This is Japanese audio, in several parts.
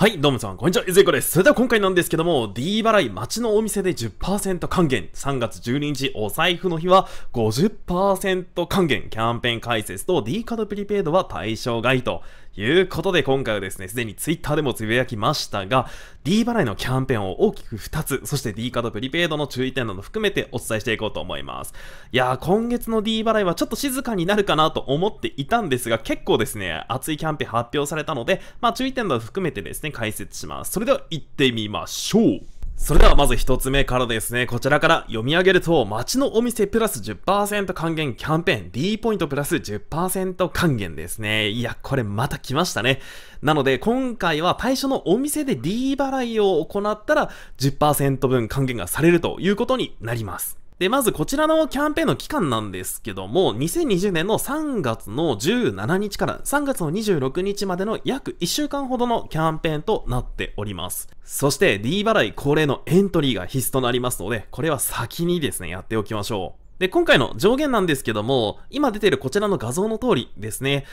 はい、どうもさん、こんにちは、ゆずいこです。それでは今回なんですけども、D 払い、街のお店で10%還元、3月12日、お財布の日は50%還元、キャンペーン解説と D カードプリペイドは対象外ということで今回はですね、すでに Twitter でもつぶやきましたが、D 払いのキャンペーンを大きく2つ、そして D カードプリペイドの注意点など含めてお伝えしていこうと思います。いやー、今月の D 払いはちょっと静かになるかなと思っていたんですが、結構ですね、熱いキャンペーン発表されたので、まあ注意点など含めてですね、解説します。それでは行ってみましょうそれではまず一つ目からですね、こちらから読み上げると、街のお店プラス10%還元キャンペーン、D ポイントプラス10%還元ですね。いや、これまた来ましたね。なので、今回は対象のお店で D 払いを行ったら10、10%分還元がされるということになります。で、まずこちらのキャンペーンの期間なんですけども、2020年の3月の17日から3月の26日までの約1週間ほどのキャンペーンとなっております。そして D 払い恒例のエントリーが必須となりますので、これは先にですね、やっておきましょう。で、今回の上限なんですけども、今出ているこちらの画像の通りですね、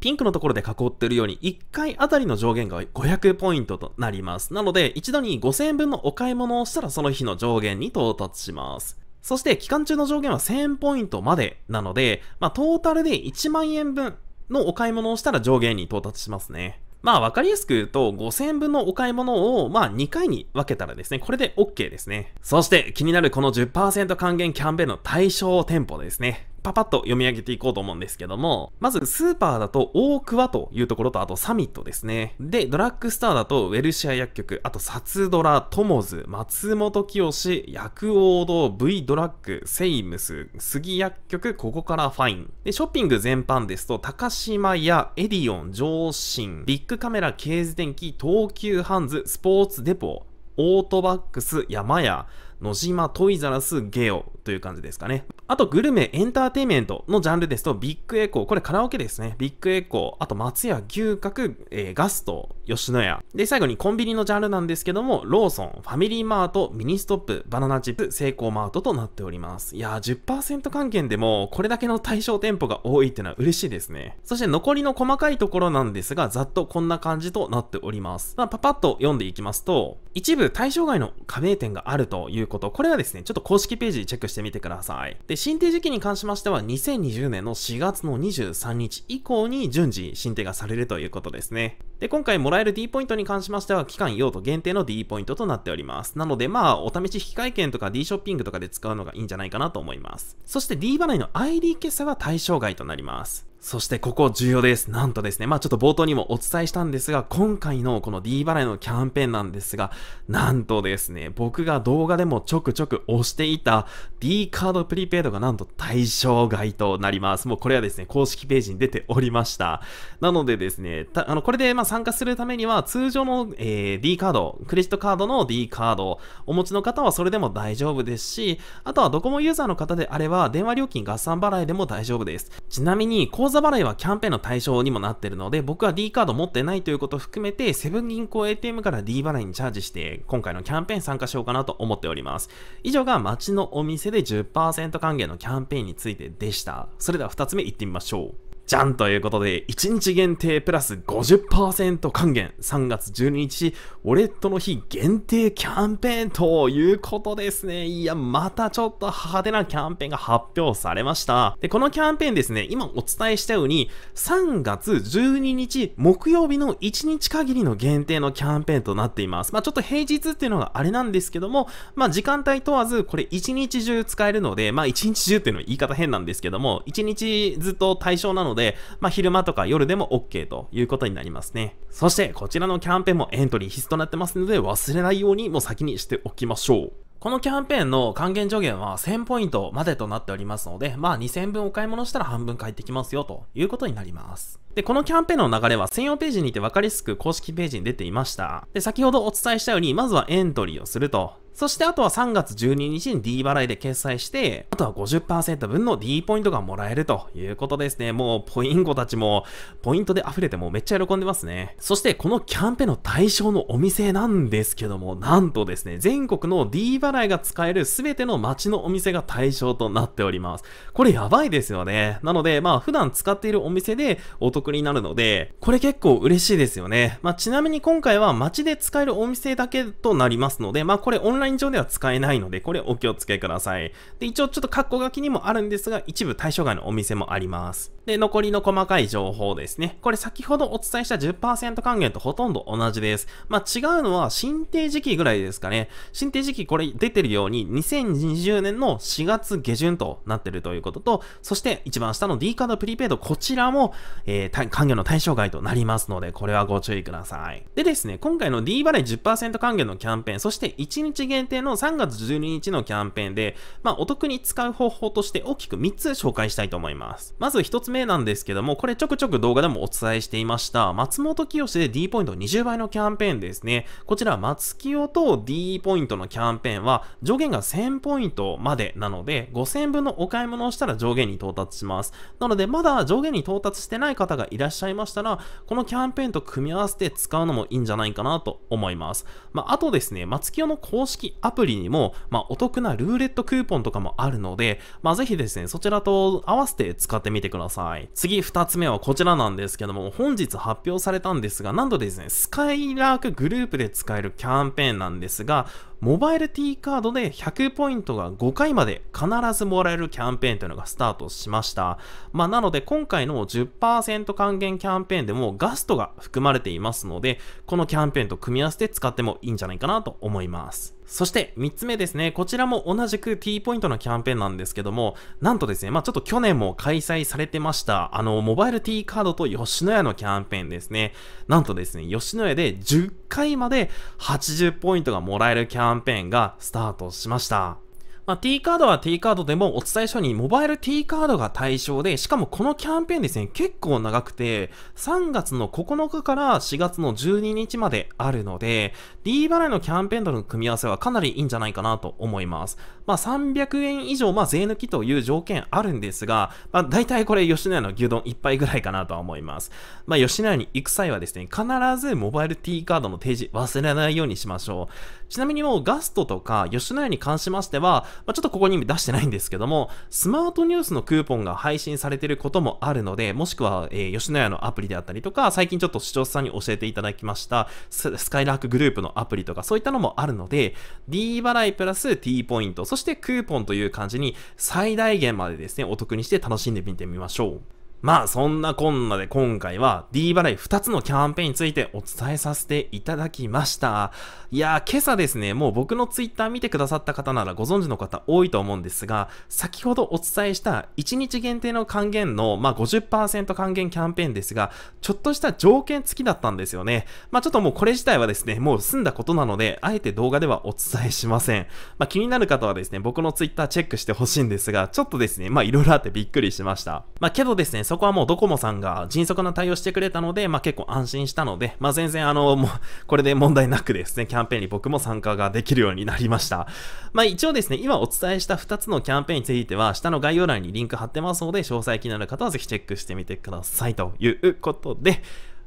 ピンクのところで囲っているように、1回あたりの上限が500ポイントとなります。なので、一度に5000円分のお買い物をしたらその日の上限に到達します。そして期間中の上限は1000ポイントまでなので、まあトータルで1万円分のお買い物をしたら上限に到達しますね。まあわかりやすく言うと5000円分のお買い物をまあ2回に分けたらですね、これで OK ですね。そして気になるこの10%還元キャンペーンの対象店舗ですね。パパッと読み上げていこうと思うんですけども、まずスーパーだと大桑というところと、あとサミットですね。で、ドラッグスターだとウェルシア薬局、あとサツドラ、トモズ、松本清、薬王堂、V ドラッグ、セイムス、杉薬局、ここからファイン。で、ショッピング全般ですと、高島屋、エディオン、上信、ビッグカメラ、ケーズ電機、東急ハンズ、スポーツデポ、オートバックス、山屋、野島、トイザラス、ゲオという感じですかね。あと、グルメ、エンターテイメントのジャンルですと、ビッグエコー、これカラオケですね。ビッグエコー、あと、松屋、牛角、えー、ガスト、吉野家。で、最後にコンビニのジャンルなんですけども、ローソン、ファミリーマート、ミニストップ、バナナチップ、セイコーマートとなっております。いやー、10%還元でも、これだけの対象店舗が多いってのは嬉しいですね。そして残りの細かいところなんですが、ざっとこんな感じとなっております。まあ、パパッと読んでいきますと、一部対象外の加盟店があるということ、これはですね、ちょっと公式ページチェックしてみてください。で、進定時期に関しましては、2020年の4月の23日以降に順次進定がされるということですね。で、今回もらえる D ポイントに関しましては、期間用途限定の D ポイントとなっております。なので、まあ、お試し引換券とか D ショッピングとかで使うのがいいんじゃないかなと思います。そして D 払いの ID 決済は対象外となります。そしてここ重要です。なんとですね、まあちょっと冒頭にもお伝えしたんですが、今回のこの D 払いのキャンペーンなんですが、なんとですね、僕が動画でもちょくちょく押していた D カードプリペイドがなんと対象外となります。もうこれはですね、公式ページに出ておりました。なのでですね、あのこれでま参加するためには通常の、えー、D カード、クレジットカードの D カードをお持ちの方はそれでも大丈夫ですし、あとはドコモユーザーの方であれば電話料金合算払いでも大丈夫です。ちなみに、座払いはキャンペーンの対象にもなってるので、僕は D カード持ってないということを含めて、セブン銀行 ATM から D 払いにチャージして、今回のキャンペーン参加しようかなと思っております。以上が街のお店で10%還元のキャンペーンについてでした。それでは2つ目行ってみましょう。じゃんということで、1日限定プラス50%還元、3月12日、ウォレットの日限定キャンペーンということですね。いや、またちょっと派手なキャンペーンが発表されました。で、このキャンペーンですね、今お伝えしたように、3月12日木曜日の1日限りの限定のキャンペーンとなっています。まあちょっと平日っていうのがあれなんですけども、まあ時間帯問わず、これ1日中使えるので、まあ1日中っていうのは言い方変なんですけども、1日ずっと対象なので、ので、まあ、昼間とか夜でも OK ということになりますね。そして、こちらのキャンペーンもエントリー必須となってますので、忘れないようにもう先にしておきましょう。このキャンペーンの還元上限は1000ポイントまでとなっておりますので、まあ2000分お買い物したら半分返ってきますよということになります。で、このキャンペーンの流れは専用ページにて分かりやすく公式ページに出ていました。で、先ほどお伝えしたように、まずはエントリーをすると。そしてあとは3月12日に D 払いで決済して、あとは50%分の D ポイントがもらえるということですね。もうポイントたちもポイントで溢れてもうめっちゃ喜んでますね。そしてこのキャンペーンの対象のお店なんですけども、なんとですね、全国の D 払いが使える全ての街のお店が対象となっております。これやばいですよね。なのでまあ普段使っているお店でお得得になるので、これ結構嬉しいですよね。まあ、ちなみに今回は街で使えるお店だけとなりますので、まあ、これオンライン上では使えないので、これお気をつけください。で、一応ちょっとカッコ書きにもあるんですが、一部対象外のお店もあります。で、残りの細かい情報ですね。これ先ほどお伝えした10%還元とほとんど同じです。まあ、違うのは新定時期ぐらいですかね。新定時期これ出てるように、2020年の4月下旬となってるということと、そして一番下の D カードプリペイド、こちらも、えー、還元の対象外となりますので、これはご注意ください。でですね、今回の D 払い10%還元のキャンペーン、そして1日限定の3月12日のキャンペーンで、まあ、お得に使う方法として大きく3つ紹介したいと思います。まず1つ目なんですけども、これちょくちょく動画でもお伝えしていました、松本清で D ポイント20倍のキャンペーンですね。こちら、松清と D ポイントのキャンペーンは、上限が1000ポイントまでなので、5000分のお買い物をしたら上限に到達します。なので、まだ上限に到達してない方ががいらっしゃいましたら、このキャンペーンと組み合わせて使うのもいいんじゃないかなと思います。まあ、あとですね、松清の公式アプリにも、まあ、お得なルーレットクーポンとかもあるので、まあ、ぜひですね、そちらと合わせて使ってみてください。次、二つ目はこちらなんですけども、本日発表されたんですが、なんとですね、スカイラークグループで使えるキャンペーンなんですが、モバイル T カードで100ポイントが5回まで必ずもらえるキャンペーンというのがスタートしました。まあ、なので今回の10%還元キャンペーンでもガストが含まれていますので、このキャンペーンと組み合わせて使ってもいいんじゃないかなと思います。そして3つ目ですね、こちらも同じく T ポイントのキャンペーンなんですけども、なんとですね、まあちょっと去年も開催されてました、あの、モバイル T カードと吉野家のキャンペーンですね。なんとですね、吉野家で10回まで80ポイントがもらえるキャンペーンがスタートしました。まあ、T カードは T カードでもお伝えしたようにモバイル T カードが対象で、しかもこのキャンペーンですね、結構長くて、3月の9日から4月の12日まであるので、D 払いのキャンペーンとの組み合わせはかなりいいんじゃないかなと思います。まあ、300円以上、まあ、税抜きという条件あるんですが、まあ、大体これ吉野家の牛丼ぱ杯ぐらいかなとは思います。まあ、吉野家に行く際はですね、必ずモバイル T カードの提示忘れないようにしましょう。ちなみにもうガストとか吉野家に関しましては、まあ、ちょっとここに出してないんですけども、スマートニュースのクーポンが配信されてることもあるので、もしくは、えー、吉野家のアプリであったりとか、最近ちょっと視聴者さんに教えていただきました、スカイラークグループのアプリとか、そういったのもあるので、D 払いプラス T ポイント、そしてクーポンという感じに最大限までですね、お得にして楽しんでみてみましょう。まあそんなこんなで今回は D 払い2つのキャンペーンについてお伝えさせていただきました。いやー今朝ですね、もう僕の Twitter 見てくださった方ならご存知の方多いと思うんですが、先ほどお伝えした1日限定の還元の、まあ、50%還元キャンペーンですが、ちょっとした条件付きだったんですよね。まあちょっともうこれ自体はですね、もう済んだことなので、あえて動画ではお伝えしません。まあ気になる方はですね、僕の Twitter チェックしてほしいんですが、ちょっとですね、まあいろいろあってびっくりしました。まあけどですね、そこはもうドコモさんが迅速な対応してくれたので、まあ、結構安心したので、まあ、全然あの、もう、これで問題なくですね、キャンペーンに僕も参加ができるようになりました。まあ、一応ですね、今お伝えした2つのキャンペーンについては、下の概要欄にリンク貼ってますので、詳細気になる方はぜひチェックしてみてください。ということで、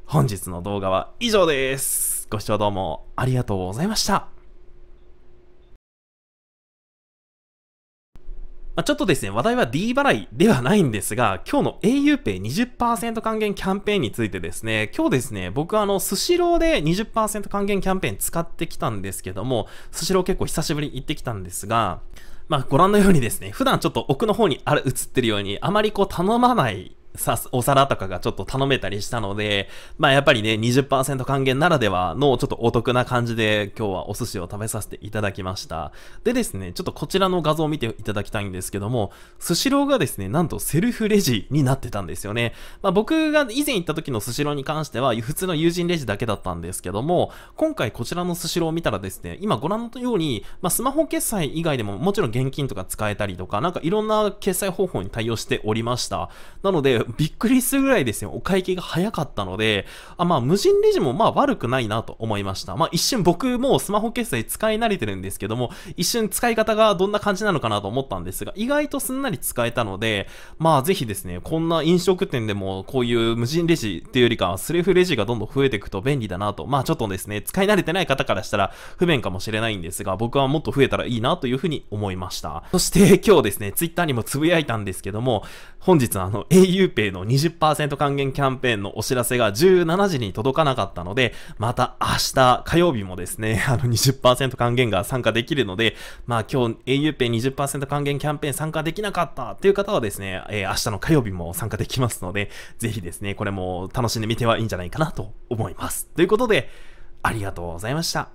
本日の動画は以上です。ご視聴どうもありがとうございました。まあ、ちょっとですね、話題は D 払いではないんですが、今日の auPay20% 還元キャンペーンについてですね、今日ですね、僕あの、スシローで20%還元キャンペーン使ってきたんですけども、スシロー結構久しぶりに行ってきたんですが、まあ、ご覧のようにですね、普段ちょっと奥の方にある映ってるように、あまりこう頼まないさ、す、お皿とかがちょっと頼めたりしたので、まあやっぱりね、20%還元ならではのちょっとお得な感じで今日はお寿司を食べさせていただきました。でですね、ちょっとこちらの画像を見ていただきたいんですけども、スシローがですね、なんとセルフレジになってたんですよね。まあ僕が以前行った時のスシローに関しては、普通の友人レジだけだったんですけども、今回こちらのスシローを見たらですね、今ご覧のように、まあスマホ決済以外でももちろん現金とか使えたりとか、なんかいろんな決済方法に対応しておりました。なので、びっくりするぐらいですね、お会計が早かったので、あまあ、無人レジもまあ悪くないなと思いました。まあ、一瞬僕もスマホ決済使い慣れてるんですけども、一瞬使い方がどんな感じなのかなと思ったんですが、意外とすんなり使えたので、まあ、ぜひですね、こんな飲食店でもこういう無人レジっていうよりかは、スレフレジがどんどん増えていくと便利だなと、まあ、ちょっとですね、使い慣れてない方からしたら不便かもしれないんですが、僕はもっと増えたらいいなというふうに思いました。そして、今日ですね、ツイッターにもつぶやいたんですけども、本日あの、a u p ペイの20%還元キャンペーンのお知らせが17時に届かなかったので、また明日火曜日もですね、あの20%還元が参加できるので、まあ今日 auPay20% 還元キャンペーン参加できなかったっていう方はですね、えー、明日の火曜日も参加できますので、ぜひですね、これも楽しんでみてはいいんじゃないかなと思います。ということで、ありがとうございました。